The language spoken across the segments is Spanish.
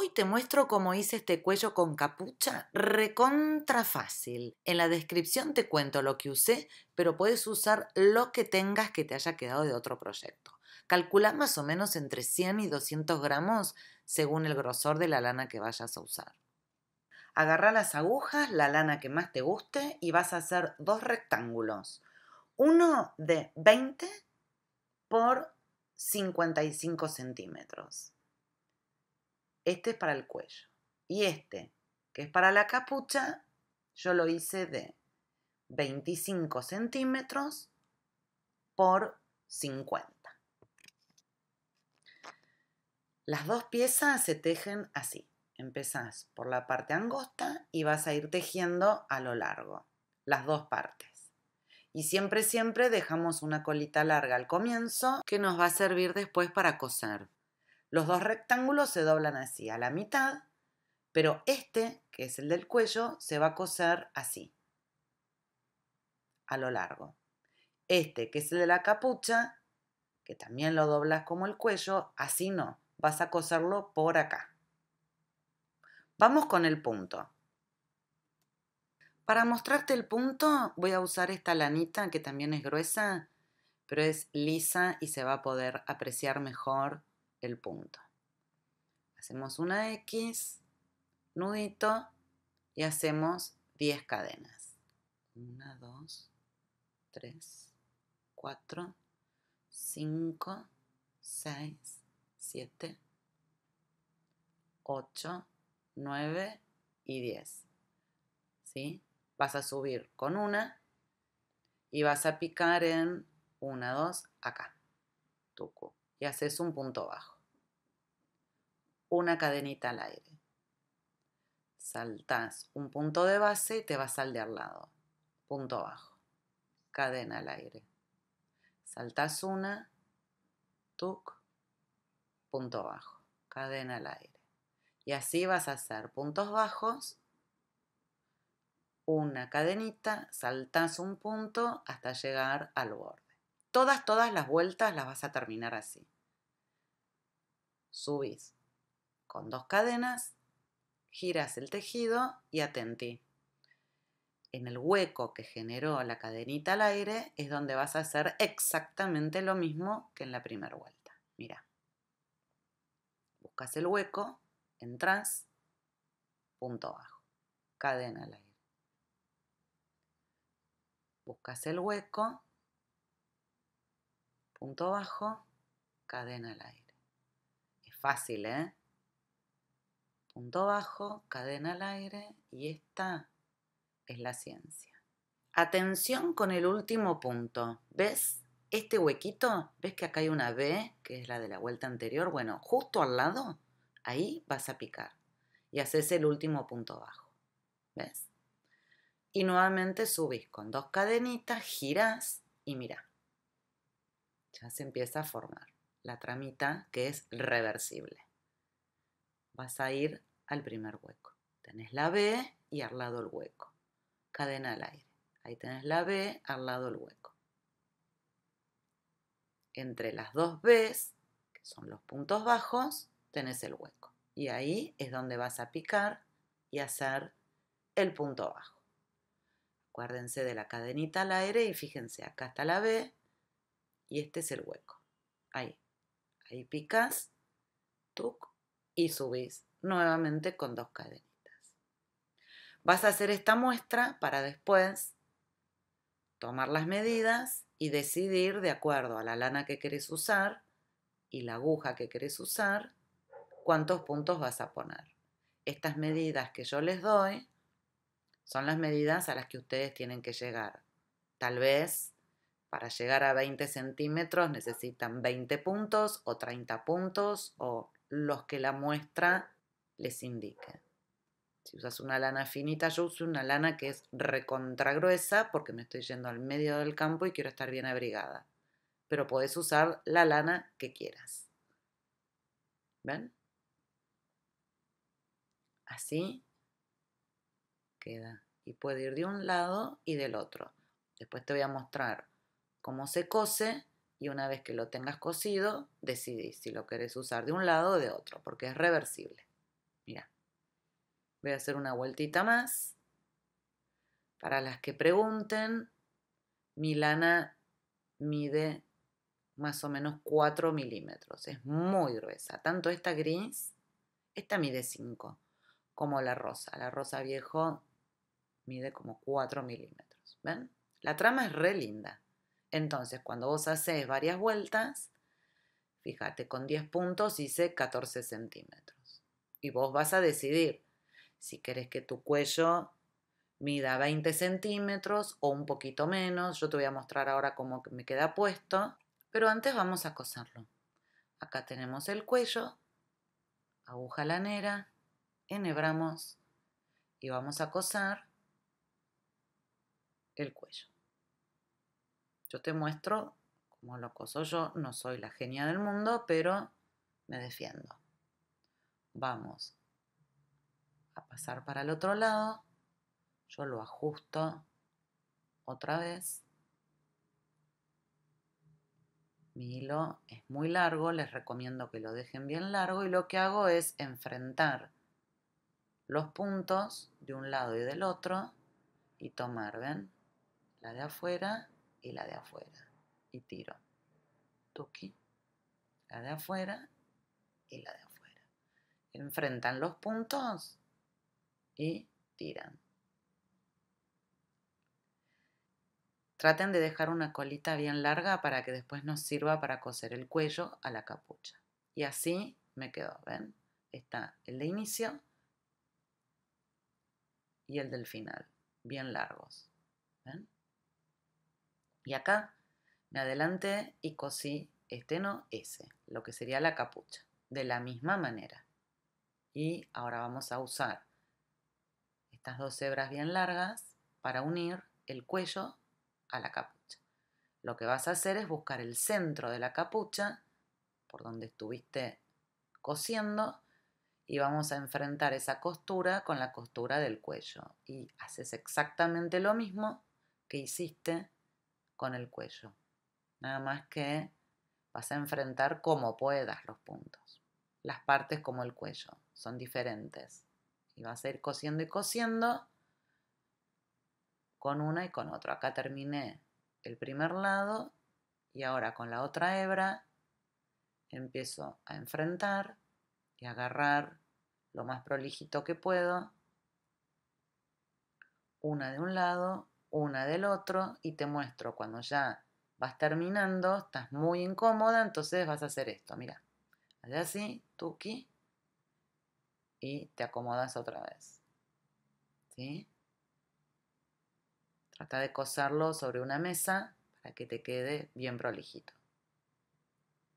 Hoy te muestro cómo hice este cuello con capucha recontra fácil. En la descripción te cuento lo que usé, pero puedes usar lo que tengas que te haya quedado de otro proyecto. Calcula más o menos entre 100 y 200 gramos según el grosor de la lana que vayas a usar. Agarra las agujas, la lana que más te guste y vas a hacer dos rectángulos. Uno de 20 por 55 centímetros. Este es para el cuello. Y este, que es para la capucha, yo lo hice de 25 centímetros por 50. Las dos piezas se tejen así. Empezás por la parte angosta y vas a ir tejiendo a lo largo, las dos partes. Y siempre, siempre dejamos una colita larga al comienzo que nos va a servir después para coser. Los dos rectángulos se doblan así, a la mitad, pero este, que es el del cuello, se va a coser así, a lo largo. Este, que es el de la capucha, que también lo doblas como el cuello, así no, vas a coserlo por acá. Vamos con el punto. Para mostrarte el punto voy a usar esta lanita que también es gruesa, pero es lisa y se va a poder apreciar mejor el punto. Hacemos una X, nudito, y hacemos 10 cadenas. 1, 2, 3, 4, 5, 6, 7, 8, 9 y 10. ¿Sí? Vas a subir con una y vas a picar en 1, 2, acá. tu cubo y haces un punto bajo. Una cadenita al aire. Saltás un punto de base y te vas al de al lado. Punto bajo. Cadena al aire. Saltás una, tuc, punto bajo. Cadena al aire. Y así vas a hacer puntos bajos una cadenita, saltas un punto hasta llegar al borde todas, todas las vueltas las vas a terminar así. Subís con dos cadenas, giras el tejido y atentí. En el hueco que generó la cadenita al aire es donde vas a hacer exactamente lo mismo que en la primera vuelta. Mira. Buscas el hueco, entras, punto bajo, cadena al aire. Buscas el hueco, punto bajo, cadena al aire. Es fácil, ¿eh? Punto bajo, cadena al aire y esta es la ciencia. Atención con el último punto. ¿Ves este huequito? ¿Ves que acá hay una B, que es la de la vuelta anterior? Bueno, justo al lado, ahí vas a picar y haces el último punto bajo. ¿Ves? Y nuevamente subís con dos cadenitas, girás y mirá ya se empieza a formar la tramita que es reversible. Vas a ir al primer hueco. Tenés la B y al lado el hueco. Cadena al aire. Ahí tenés la B, al lado el hueco. Entre las dos Bs, que son los puntos bajos, tenés el hueco. Y ahí es donde vas a picar y hacer el punto bajo. Acuérdense de la cadenita al aire y fíjense, acá está la B, y este es el hueco. Ahí. Ahí picas, tuc, y subís nuevamente con dos cadenitas. Vas a hacer esta muestra para después tomar las medidas y decidir de acuerdo a la lana que querés usar y la aguja que querés usar, cuántos puntos vas a poner. Estas medidas que yo les doy son las medidas a las que ustedes tienen que llegar. Tal vez para llegar a 20 centímetros necesitan 20 puntos o 30 puntos o los que la muestra les indique. Si usas una lana finita, yo uso una lana que es recontra gruesa porque me estoy yendo al medio del campo y quiero estar bien abrigada. Pero puedes usar la lana que quieras. ¿Ven? Así queda. Y puede ir de un lado y del otro. Después te voy a mostrar cómo se cose y una vez que lo tengas cosido, decidís si lo querés usar de un lado o de otro, porque es reversible. Mira, voy a hacer una vueltita más. Para las que pregunten, mi lana mide más o menos 4 milímetros. Es muy gruesa. Tanto esta gris, esta mide 5, como la rosa. La rosa viejo mide como 4 milímetros. ¿Ven? La trama es re linda. Entonces, cuando vos haces varias vueltas, fíjate, con 10 puntos hice 14 centímetros. Y vos vas a decidir si querés que tu cuello mida 20 centímetros o un poquito menos. Yo te voy a mostrar ahora cómo me queda puesto, pero antes vamos a coserlo. Acá tenemos el cuello, aguja lanera, enhebramos y vamos a coser el cuello. Yo te muestro como loco soy yo, no soy la genia del mundo, pero me defiendo. Vamos a pasar para el otro lado. Yo lo ajusto otra vez. Mi hilo es muy largo, les recomiendo que lo dejen bien largo y lo que hago es enfrentar los puntos de un lado y del otro y tomar, ¿ven? La de afuera y la de afuera. Y tiro. Tuki. La de afuera y la de afuera. Enfrentan los puntos y tiran. Traten de dejar una colita bien larga para que después nos sirva para coser el cuello a la capucha. Y así me quedó, ¿ven? Está el de inicio y el del final, bien largos. ¿Ven? y acá me adelanté y cosí no, S, lo que sería la capucha, de la misma manera. Y ahora vamos a usar estas dos hebras bien largas para unir el cuello a la capucha. Lo que vas a hacer es buscar el centro de la capucha, por donde estuviste cosiendo, y vamos a enfrentar esa costura con la costura del cuello. Y haces exactamente lo mismo que hiciste con el cuello. Nada más que vas a enfrentar como puedas los puntos. Las partes como el cuello son diferentes. Y vas a ir cosiendo y cosiendo con una y con otra. Acá terminé el primer lado y ahora con la otra hebra empiezo a enfrentar y agarrar lo más prolijito que puedo. Una de un lado una del otro y te muestro cuando ya vas terminando, estás muy incómoda, entonces vas a hacer esto, mira, allá así, tuqui y te acomodas otra vez, ¿sí? Trata de coserlo sobre una mesa para que te quede bien prolijito.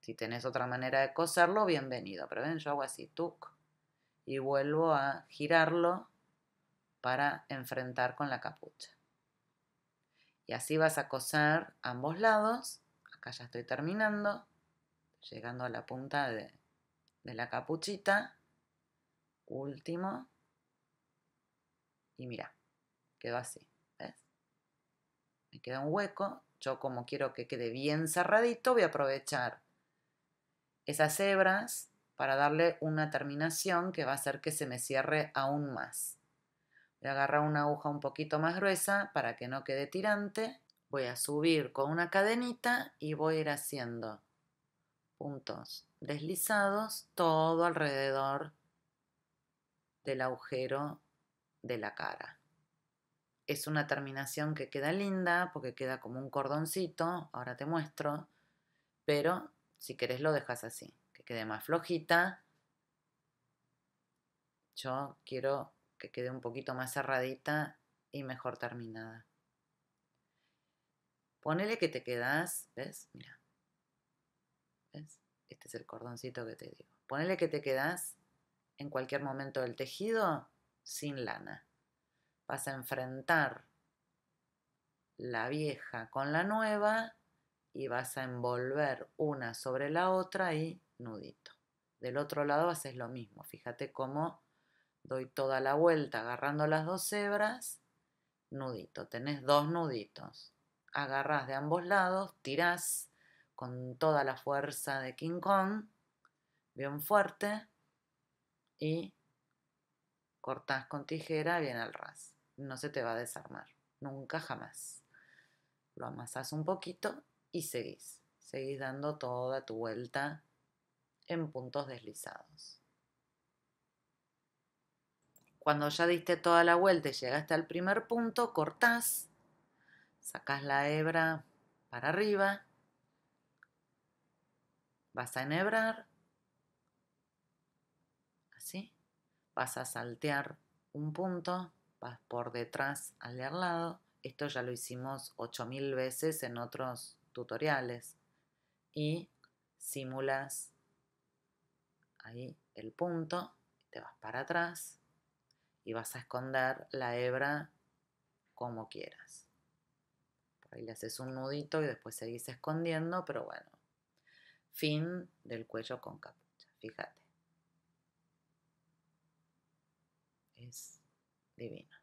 Si tenés otra manera de coserlo, bienvenido, pero ven, yo hago así, tuk, y vuelvo a girarlo para enfrentar con la capucha. Y así vas a coser ambos lados. Acá ya estoy terminando, llegando a la punta de, la capuchita. Último. Y mira, quedó así, ¿ves? Me queda un hueco. Yo como quiero que quede bien cerradito, voy a aprovechar esas hebras para darle una terminación que va a hacer que se me cierre aún más. Voy a agarrar una aguja un poquito más gruesa para que no quede tirante. Voy a subir con una cadenita y voy a ir haciendo puntos deslizados todo alrededor del agujero de la cara. Es una terminación que queda linda porque queda como un cordoncito, ahora te muestro, pero si querés lo dejas así, que quede más flojita. Yo quiero que quede un poquito más cerradita y mejor terminada. Ponele que te quedas, ¿ves? Mira. ¿Ves? Este es el cordoncito que te digo. Ponele que te quedas en cualquier momento del tejido sin lana. Vas a enfrentar la vieja con la nueva y vas a envolver una sobre la otra y nudito. Del otro lado haces lo mismo. Fíjate cómo doy toda la vuelta agarrando las dos hebras, nudito, tenés dos nuditos, agarrás de ambos lados, tirás con toda la fuerza de King Kong, bien fuerte, y cortás con tijera bien al ras. No se te va a desarmar, nunca jamás. Lo amasás un poquito y seguís. Seguís dando toda tu vuelta en puntos deslizados. Cuando ya diste toda la vuelta y llegaste al primer punto, cortás, sacás la hebra para arriba, vas a enhebrar, así, vas a saltear un punto, vas por detrás al de lado, esto ya lo hicimos 8000 veces en otros tutoriales, y simulas ahí el punto, te vas para atrás, y vas a esconder la hebra como quieras. Por ahí le haces un nudito y después seguís escondiendo, pero bueno. Fin del cuello con capucha, fíjate. Es divino.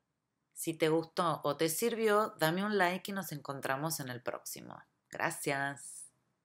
Si te gustó o te sirvió, dame un like y nos encontramos en el próximo. Gracias.